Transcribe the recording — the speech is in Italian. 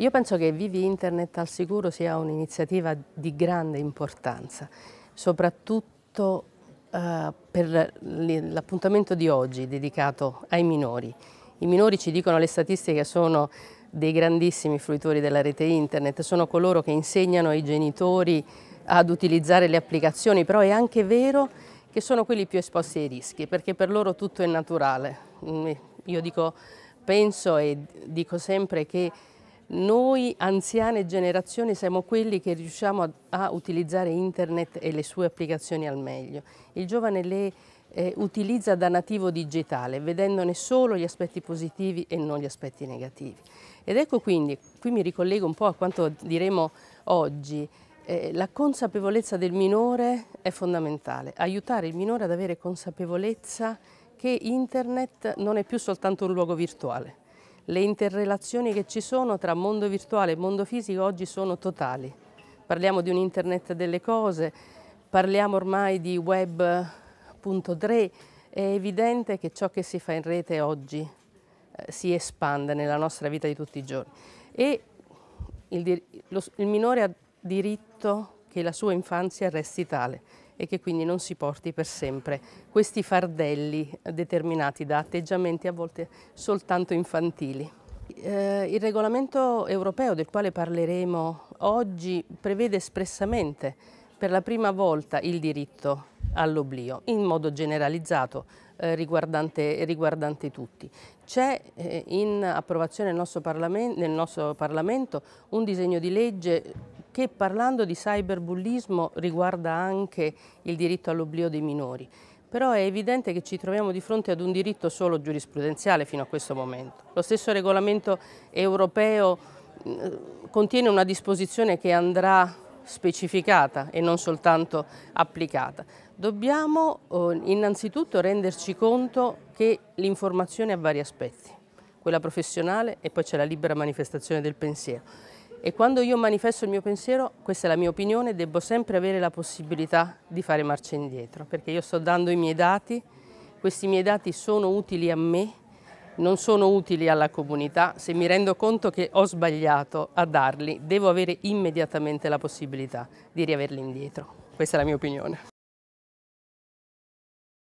Io penso che Vivi Internet al sicuro sia un'iniziativa di grande importanza, soprattutto eh, per l'appuntamento di oggi dedicato ai minori. I minori ci dicono le statistiche sono dei grandissimi fruitori della rete internet, sono coloro che insegnano ai genitori ad utilizzare le applicazioni, però è anche vero che sono quelli più esposti ai rischi, perché per loro tutto è naturale. Mm, io dico, penso e dico sempre che noi anziane generazioni siamo quelli che riusciamo a, a utilizzare internet e le sue applicazioni al meglio. Il giovane le eh, utilizza da nativo digitale, vedendone solo gli aspetti positivi e non gli aspetti negativi. Ed ecco quindi, qui mi ricollego un po' a quanto diremo oggi, eh, la consapevolezza del minore è fondamentale, aiutare il minore ad avere consapevolezza che internet non è più soltanto un luogo virtuale, le interrelazioni che ci sono tra mondo virtuale e mondo fisico oggi sono totali. Parliamo di un internet delle cose, parliamo ormai di web.3, è evidente che ciò che si fa in rete oggi eh, si espande nella nostra vita di tutti i giorni e il, lo, il minore ha diritto che la sua infanzia resti tale e che quindi non si porti per sempre questi fardelli determinati da atteggiamenti a volte soltanto infantili. Eh, il regolamento europeo del quale parleremo oggi prevede espressamente per la prima volta il diritto all'oblio in modo generalizzato eh, riguardante, riguardante, tutti. C'è eh, in approvazione nel nostro, nel nostro Parlamento un disegno di legge che parlando di cyberbullismo riguarda anche il diritto all'oblio dei minori. Però è evidente che ci troviamo di fronte ad un diritto solo giurisprudenziale fino a questo momento. Lo stesso regolamento europeo contiene una disposizione che andrà specificata e non soltanto applicata. Dobbiamo eh, innanzitutto renderci conto che l'informazione ha vari aspetti, quella professionale e poi c'è la libera manifestazione del pensiero. E quando io manifesto il mio pensiero, questa è la mia opinione, devo sempre avere la possibilità di fare marcia indietro, perché io sto dando i miei dati, questi miei dati sono utili a me, non sono utili alla comunità. Se mi rendo conto che ho sbagliato a darli, devo avere immediatamente la possibilità di riaverli indietro. Questa è la mia opinione.